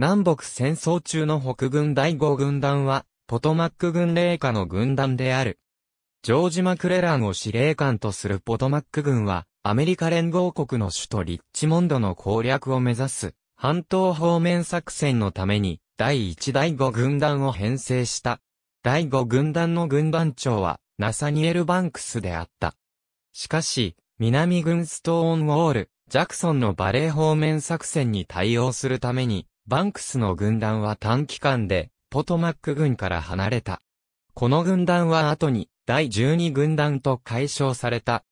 南北戦争中の北軍第五軍団は、ポトマック軍令下の軍団である。ジョージ・マクレランを司令官とするポトマック軍は、アメリカ連合国の首都リッチモンドの攻略を目指す、半島方面作戦のために、第一第五軍団を編成した。第五軍団の軍団長は、ナサニエル・バンクスであった。しかし、南軍ストーンウォール、ジャクソンのバレー方面作戦に対応するために、バンクスの軍団は短期間で、ポトマック軍から離れた。この軍団は後に、第12軍団と解消された。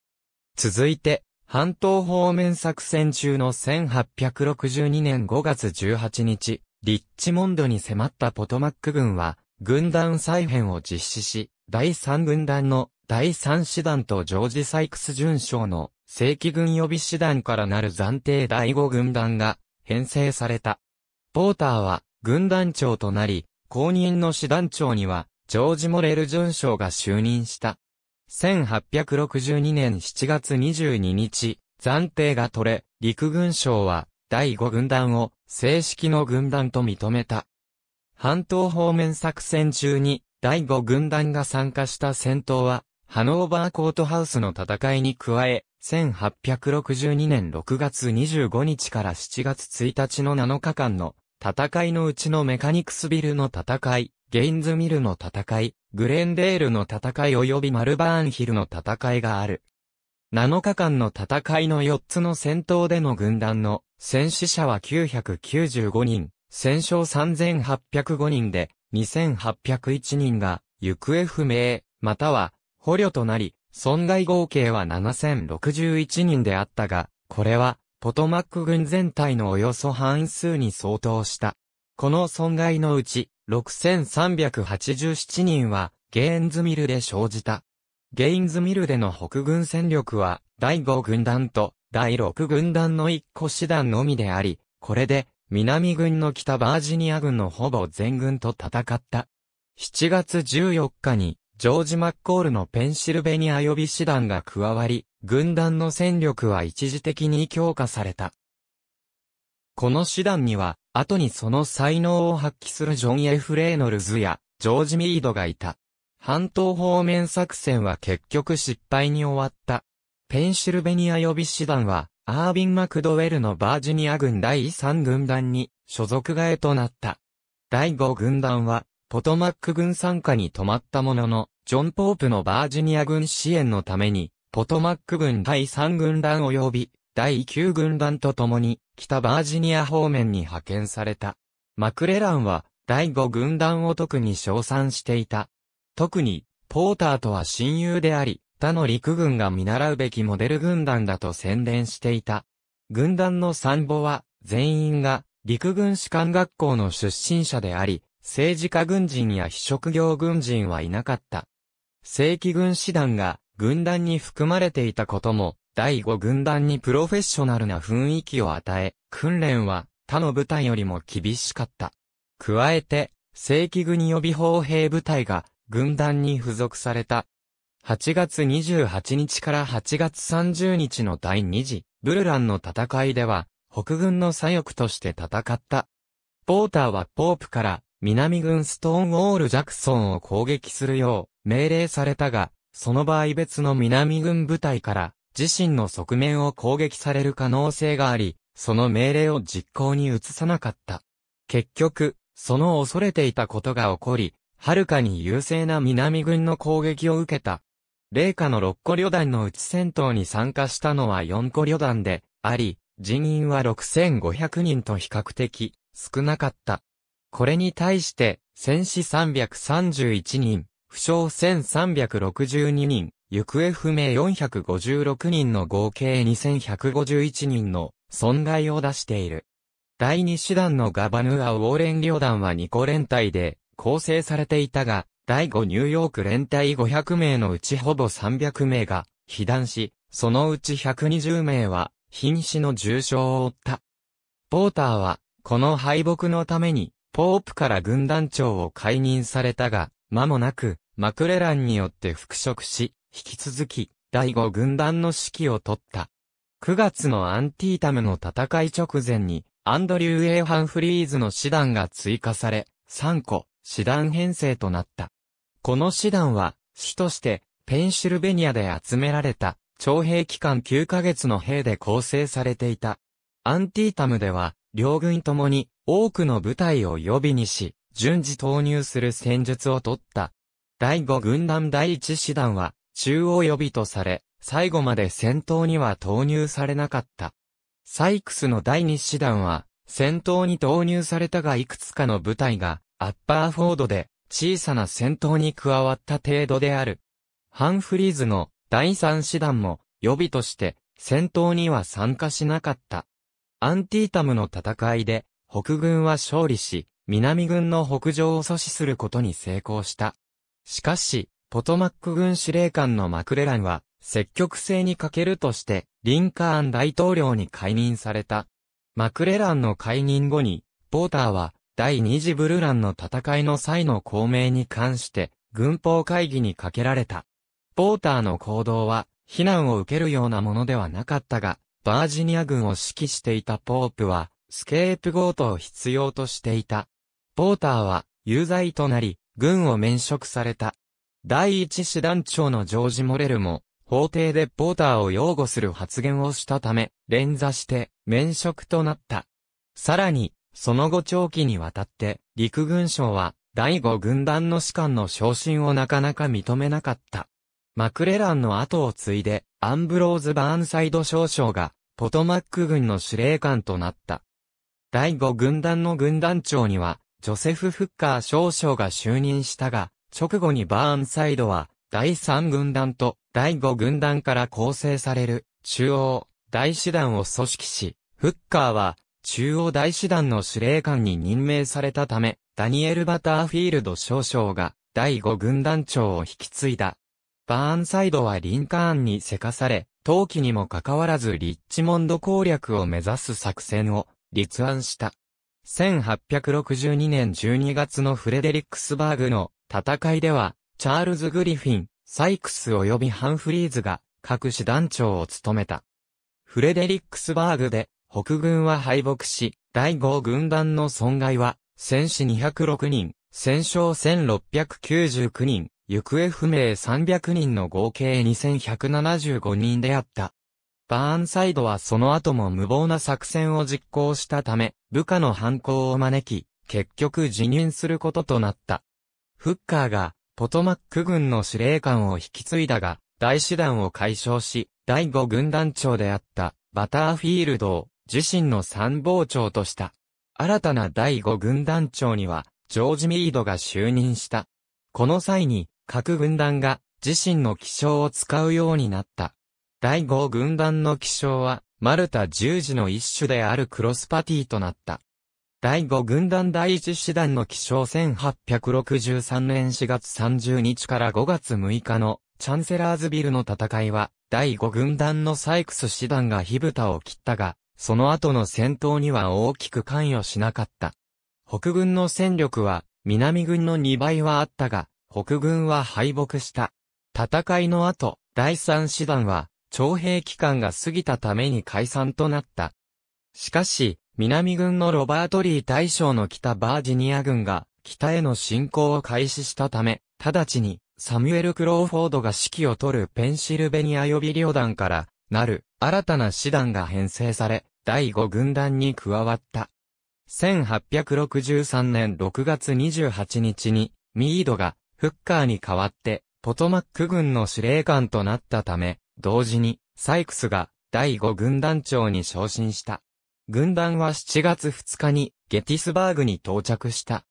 続いて、半島方面作戦中の1862年5月18日、リッチモンドに迫ったポトマック軍は、軍団再編を実施し、第3軍団の第3師団とジョージ・サイクス准将の正規軍予備師団からなる暫定第5軍団が編成された。ポーターは軍団長となり、後任の師団長には、ジョージ・モレル准将が就任した。1862年7月22日、暫定が取れ、陸軍省は、第5軍団を、正式の軍団と認めた。半島方面作戦中に、第5軍団が参加した戦闘は、ハノーバーコートハウスの戦いに加え、1862年6月25日から7月1日の7日間の戦いのうちのメカニクスビルの戦い、ゲインズミルの戦い、グレンデールの戦い及びマルバーンヒルの戦いがある。7日間の戦いの4つの戦闘での軍団の戦死者は995人、戦勝3805人で2801人が行方不明、または捕虜となり、損害合計は7061人であったが、これはポトマック軍全体のおよそ半数に相当した。この損害のうち、6387人は、ゲーンズミルで生じた。ゲインズミルでの北軍戦力は、第5軍団と第6軍団の1個師団のみであり、これで、南軍の北バージニア軍のほぼ全軍と戦った。7月14日に、ジョージ・マッコールのペンシルベニア予備師団が加わり、軍団の戦力は一時的に強化された。この師団には、後にその才能を発揮するジョン・エフ・レイノルズや、ジョージ・ミードがいた。半島方面作戦は結局失敗に終わった。ペンシルベニア予備師団は、アービン・マクドウェルのバージニア軍第3軍団に所属替えとなった。第5軍団はポトマック軍参加に止まったものの、ジョン・ポープのバージニア軍支援のために、ポトマック軍第3軍団及び第9軍団と共に北バージニア方面に派遣された。マクレランは第5軍団を特に称賛していた。特にポーターとは親友であり、他の陸軍が見習うべきモデル軍団だと宣伝していた。軍団の参謀は全員が陸軍士官学校の出身者であり、政治家軍人や非職業軍人はいなかった。正規軍師団が軍団に含まれていたことも、第五軍団にプロフェッショナルな雰囲気を与え、訓練は他の部隊よりも厳しかった。加えて、正規軍予備砲兵部隊が軍団に付属された。8月28日から8月30日の第2次ブルランの戦いでは、北軍の左翼として戦った。ポーターはポープから南軍ストーンウォール・ジャクソンを攻撃するよう命令されたが、その場合別の南軍部隊から自身の側面を攻撃される可能性があり、その命令を実行に移さなかった。結局、その恐れていたことが起こり、はるかに優勢な南軍の攻撃を受けた。霊下の6個旅団のうち戦闘に参加したのは4個旅団であり、人員は6500人と比較的少なかった。これに対して、戦死331人、負傷1362人、行方不明456人の合計2151人の損害を出している。第2師団のガバヌア・ウォーレン旅団は2個連隊で構成されていたが、第5ニューヨーク連隊500名のうちほぼ300名が被弾し、そのうち120名は瀕死の重傷を負った。ポーターは、この敗北のためにポープから軍団長を解任されたが、間もなく、マクレランによって復職し、引き続き、第五軍団の指揮を取った。9月のアンティータムの戦い直前に、アンドリュー・エイ・ハンフリーズの師団が追加され、3個、師団編成となった。この師団は、主として、ペンシルベニアで集められた、徴兵期間9ヶ月の兵で構成されていた。アンティータムでは、両軍ともに、多くの部隊を予備にし、順次投入する戦術をとった。第5軍団第1師団は、中央予備とされ、最後まで戦闘には投入されなかった。サイクスの第2師団は、戦闘に投入されたがいくつかの部隊が、アッパーフォードで、小さな戦闘に加わった程度である。ハンフリーズの第3師団も、予備として、戦闘には参加しなかった。アンティータムの戦いで、北軍は勝利し、南軍の北上を阻止することに成功した。しかし、ポトマック軍司令官のマクレランは、積極性に欠けるとして、リンカーン大統領に解任された。マクレランの解任後に、ポーターは、第二次ブルランの戦いの際の公明に関して、軍法会議にかけられた。ポーターの行動は、非難を受けるようなものではなかったが、バージニア軍を指揮していたポープは、スケープゴートを必要としていた。ポーターは有罪となり、軍を免職された。第一師団長のジョージ・モレルも、法廷でポーターを擁護する発言をしたため、連座して免職となった。さらに、その後長期にわたって、陸軍省は、第五軍団の士官の昇進をなかなか認めなかった。マクレランの後を継いで、アンブローズ・バーンサイド少将が、ポトマック軍の司令官となった。第5軍団の軍団長には、ジョセフ・フッカー少将が就任したが、直後にバーンサイドは、第3軍団と第5軍団から構成される、中央、大師団を組織し、フッカーは、中央大師団の司令官に任命されたため、ダニエル・バターフィールド少将が、第5軍団長を引き継いだ。バーンサイドはリンカーンにせかされ、冬季にもかかわらずリッチモンド攻略を目指す作戦を立案した。1862年12月のフレデリックスバーグの戦いでは、チャールズ・グリフィン、サイクス及びハンフリーズが各師団長を務めた。フレデリックスバーグで北軍は敗北し、第5軍団の損害は、戦死206人、戦勝1699人、行方不明300人の合計2175人であった。バーンサイドはその後も無謀な作戦を実行したため、部下の反抗を招き、結局辞任することとなった。フッカーが、ポトマック軍の司令官を引き継いだが、大師団を解消し、第五軍団長であった、バターフィールドを、自身の参謀長とした。新たな第五軍団長には、ジョージ・ミードが就任した。この際に、各軍団が、自身の気象を使うようになった。第5軍団の起床は、マルタ十字の一種であるクロスパティとなった。第5軍団第1師団の起床1863年4月30日から5月6日のチャンセラーズビルの戦いは、第5軍団のサイクス師団が火蓋を切ったが、その後の戦闘には大きく関与しなかった。北軍の戦力は、南軍の2倍はあったが、北軍は敗北した。戦いの後、第3師団は、徴兵期間が過ぎたために解散となった。しかし、南軍のロバート・リー大将の北バージニア軍が、北への侵攻を開始したため、直ちに、サミュエル・クローフォードが指揮を取るペンシルベニア予備旅団から、なる、新たな師団が編成され、第5軍団に加わった。1863年6月28日に、ミードが、フッカーに代わって、ポトマック軍の司令官となったため、同時に、サイクスが第5軍団長に昇進した。軍団は7月2日にゲティスバーグに到着した。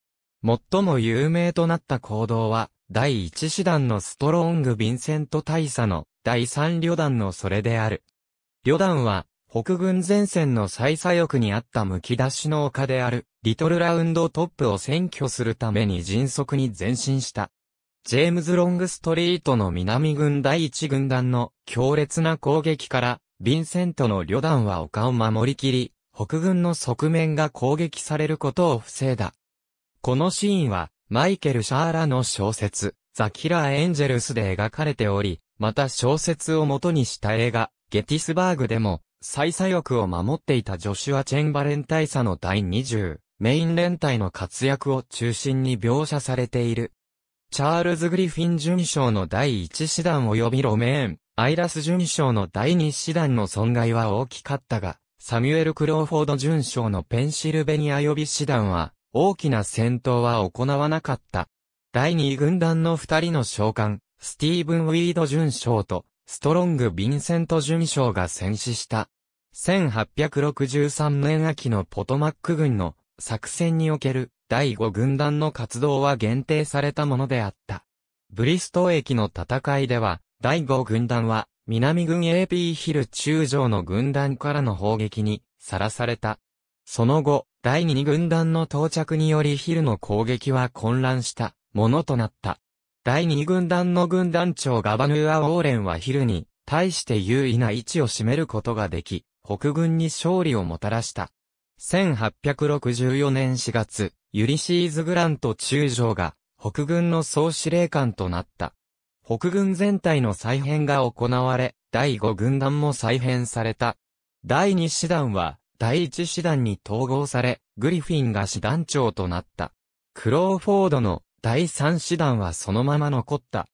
最も有名となった行動は、第1師団のストロング・ヴィンセント大佐の第3旅団のそれである。旅団は、北軍前線の最左翼にあったむき出しの丘である、リトルラウンドトップを占拠するために迅速に前進した。ジェームズ・ロングストリートの南軍第一軍団の強烈な攻撃から、ヴィンセントの旅団は丘を守りきり、北軍の側面が攻撃されることを防いだ。このシーンは、マイケル・シャーラの小説、ザ・キラー・エンジェルスで描かれており、また小説を元にした映画、ゲティスバーグでも、最左翼を守っていたジョシュア・チェンバレン大佐の第20、メイン連隊の活躍を中心に描写されている。チャールズ・グリフィン準将の第1師団及びロメーン、アイラス準将の第2師団の損害は大きかったが、サミュエル・クローフォード準将のペンシルベニア予備師団は、大きな戦闘は行わなかった。第2軍団の2人の将官、スティーブン・ウィード準将と、ストロング・ヴィンセント準将が戦死した。1863年秋のポトマック軍の作戦における第5軍団の活動は限定されたものであった。ブリストー駅の戦いでは、第5軍団は、南軍 AP ヒル中将の軍団からの砲撃に、さらされた。その後、第2軍団の到着によりヒルの攻撃は混乱した、ものとなった。第2軍団の軍団長ガバヌーア・オーレンはヒルに、対して優位な位置を占めることができ、北軍に勝利をもたらした。1864年4月、ユリシーズ・グラント中将が北軍の総司令官となった。北軍全体の再編が行われ、第五軍団も再編された。第二師団は、第一師団に統合され、グリフィンが師団長となった。クローフォードの第三師団はそのまま残った。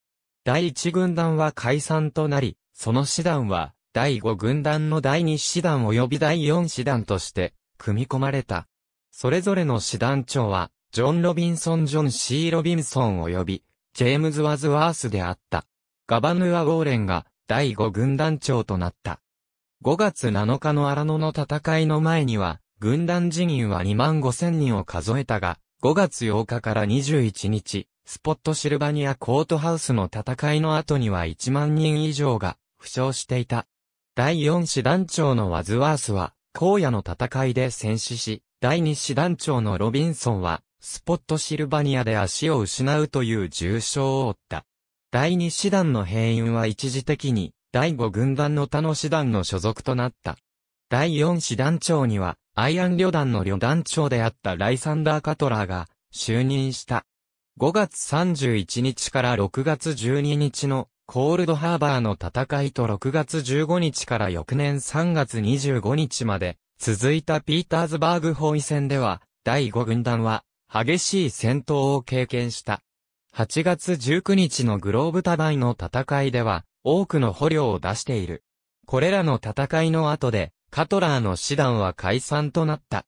第一軍団は解散となり、その師団は、第五軍団の第二師団及び第四師団として、組み込まれた。それぞれの師団長は、ジョン・ロビンソン・ジョン・ C・ ロビンソン及び、ジェームズ・ワズワースであった。ガバヌア・ウォーレンが、第5軍団長となった。5月7日のアラノの戦いの前には、軍団人員は2万5千人を数えたが、5月8日から21日、スポットシルバニアコートハウスの戦いの後には1万人以上が負傷していた。第4師団長のワズワースは、荒野の戦いで戦死し、第二師団長のロビンソンは、スポットシルバニアで足を失うという重傷を負った。第二師団の兵員は一時的に、第五軍団の他の師団の所属となった。第四師団長には、アイアン旅団の旅団長であったライサンダー・カトラーが就任した。5月31日から6月12日のコールドハーバーの戦いと6月15日から翌年3月25日まで続いたピーターズバーグ包囲戦では、第5軍団は激しい戦闘を経験した。8月19日のグローブタバイの戦いでは、多くの捕虜を出している。これらの戦いの後で、カトラーの師団は解散となった。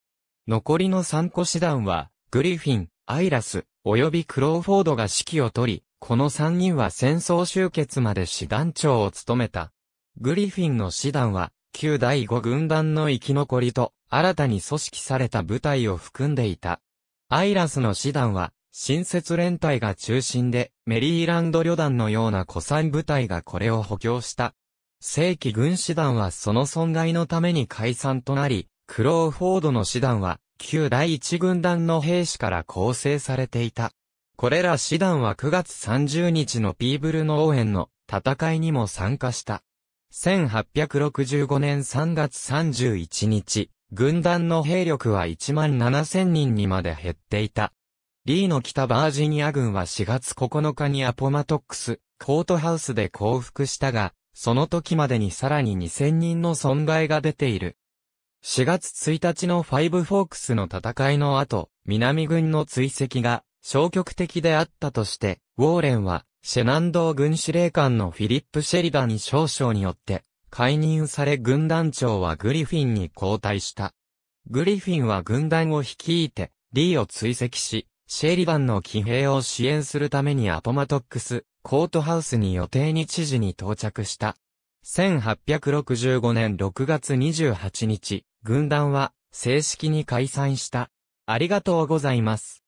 残りの3個師団は、グリフィン、アイラス、及びクローフォードが指揮を取り、この3人は戦争終結まで師団長を務めた。グリフィンの師団は、旧第5軍団の生き残りと、新たに組織された部隊を含んでいた。アイラスの師団は、新設連隊が中心で、メリーランド旅団のような古参部隊がこれを補強した。正規軍師団はその損害のために解散となり、クローフォードの師団は、旧第一軍団の兵士から構成されていた。これら師団は9月30日のピーブルの応援の戦いにも参加した。1865年3月31日、軍団の兵力は1万7000人にまで減っていた。リーの北バージニア軍は4月9日にアポマトックス、コートハウスで降伏したが、その時までにさらに2000人の損害が出ている。4月1日のファイブフォークスの戦いの後、南軍の追跡が消極的であったとして、ウォーレンは、シェナンドー軍司令官のフィリップ・シェリダン少将によって、解任され軍団長はグリフィンに交代した。グリフィンは軍団を率いて、リーを追跡し、シェリダンの騎兵を支援するためにアポマトックス、コートハウスに予定日時に到着した。1865年6月28日、軍団は正式に解散した。ありがとうございます。